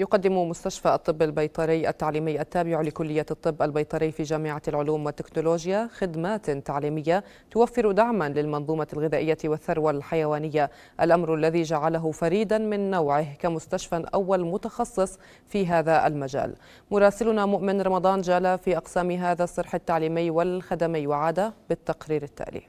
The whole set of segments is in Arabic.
يقدم مستشفى الطب البيطري التعليمي التابع لكلية الطب البيطري في جامعة العلوم والتكنولوجيا خدمات تعليمية توفر دعما للمنظومة الغذائية والثروة الحيوانية الأمر الذي جعله فريدا من نوعه كمستشفى أول متخصص في هذا المجال مراسلنا مؤمن رمضان جال في أقسام هذا الصرح التعليمي والخدمي وعاد بالتقرير التالي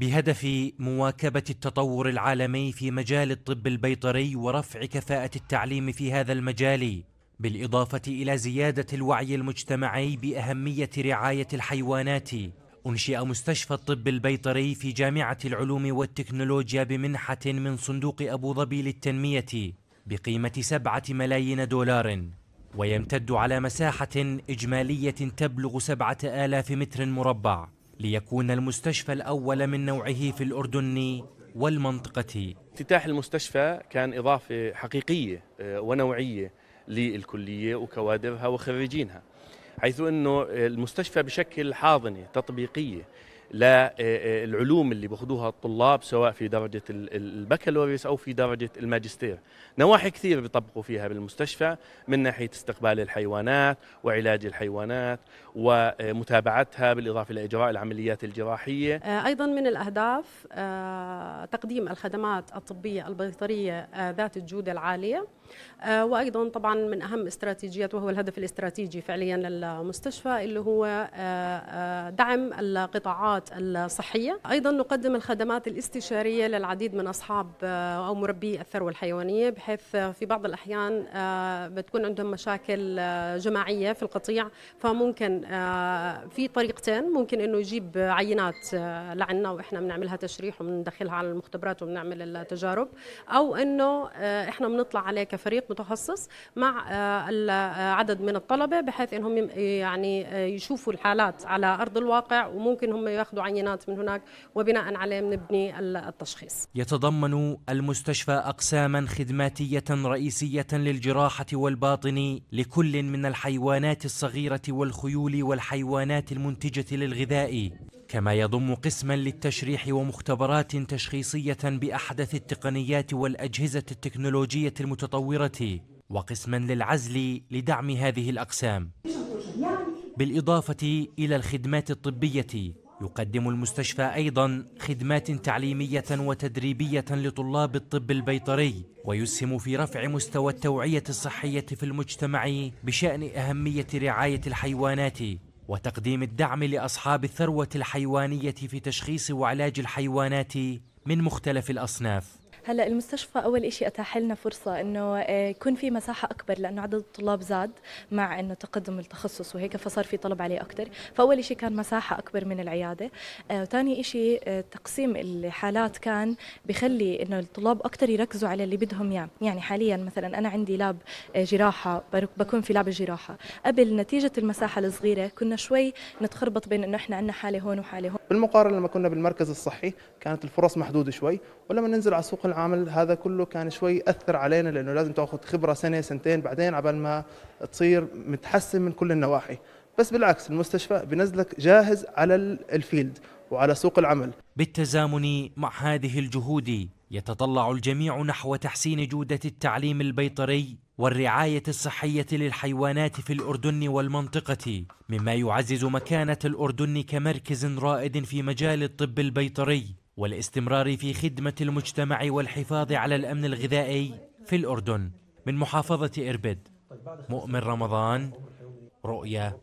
بهدف مواكبة التطور العالمي في مجال الطب البيطري ورفع كفاءة التعليم في هذا المجال بالإضافة إلى زيادة الوعي المجتمعي بأهمية رعاية الحيوانات أنشئ مستشفى الطب البيطري في جامعة العلوم والتكنولوجيا بمنحة من صندوق أبو ظبي للتنمية بقيمة سبعة ملايين دولار ويمتد على مساحة إجمالية تبلغ سبعة آلاف متر مربع ليكون المستشفى الأول من نوعه في الأردن والمنطقة افتتاح المستشفى كان إضافة حقيقية آه، ونوعية للكلية وكوادرها وخريجينها حيث أن المستشفى بشكل حاضنة تطبيقية للعلوم آه، آه، اللي بياخذوها الطلاب سواء في درجه البكالوريوس او في درجه الماجستير نواحي كثير بيطبقوا فيها بالمستشفى من ناحيه استقبال الحيوانات وعلاج الحيوانات ومتابعتها بالاضافه لاجراء العمليات الجراحيه آه، ايضا من الاهداف تقديم الخدمات الطبيه البيطريه ذات الجوده العاليه وايضا طبعا من اهم استراتيجيات وهو الهدف الاستراتيجي فعليا للمستشفى اللي هو دعم القطاعات الخدمات الصحية أيضا نقدم الخدمات الاستشارية للعديد من أصحاب آه، أو مربي الثروة الحيوانية بحيث في بعض الأحيان آه، بتكون عندهم مشاكل آه، جماعية في القطيع فممكن في طريقتين ممكن أنه يجيب عينات لعنا وإحنا بنعملها تشريح وبندخلها على المختبرات وبنعمل التجارب أو أنه إحنا بنطلع عليه كفريق متخصص مع عدد من الطلبة بحيث أنهم يعني يشوفوا الحالات على أرض الواقع وممكن هم ياخذوا بياخذوا عينات من هناك وبناء عليه بنبني التشخيص يتضمن المستشفى أقساما خدماتية رئيسية للجراحة والباطن لكل من الحيوانات الصغيرة والخيول والحيوانات المنتجة للغذاء كما يضم قسما للتشريح ومختبرات تشخيصية بأحدث التقنيات والأجهزة التكنولوجية المتطورة وقسما للعزل لدعم هذه الأقسام بالإضافة إلى الخدمات الطبية يقدم المستشفى أيضا خدمات تعليمية وتدريبية لطلاب الطب البيطري ويسهم في رفع مستوى التوعية الصحية في المجتمع بشأن أهمية رعاية الحيوانات وتقديم الدعم لأصحاب الثروة الحيوانية في تشخيص وعلاج الحيوانات من مختلف الأصناف هلا المستشفى اول شيء اتاح لنا فرصه انه آه، يكون في مساحه اكبر لانه عدد الطلاب زاد مع انه تقدم التخصص وهيك فصار في طلب عليه اكثر فاول شيء كان مساحه اكبر من العياده آه، وثاني شيء آه، تقسيم الحالات كان بخلي انه الطلاب اكثر يركزوا على اللي بدهم اياه يعني حاليا مثلا انا عندي لاب جراحه بكون في لاب الجراحه قبل نتيجه المساحه الصغيره كنا شوي نتخربط بين انه احنا عندنا حاله هون وحاله هون بالمقارنه لما كنا بالمركز الصحي كانت الفرص محدوده شوي ولما ننزل على سوق العمل هذا كله كان شوي اثر علينا لانه لازم تاخذ خبره سنه سنتين بعدين عبال ما تصير متحسن من كل النواحي بس بالعكس المستشفى بنزلك جاهز على الفيلد وعلى سوق العمل بالتزامن مع هذه الجهود يتطلع الجميع نحو تحسين جودة التعليم البيطري والرعاية الصحية للحيوانات في الأردن والمنطقة مما يعزز مكانة الأردن كمركز رائد في مجال الطب البيطري والاستمرار في خدمة المجتمع والحفاظ على الأمن الغذائي في الأردن من محافظة إربد مؤمن رمضان رؤيا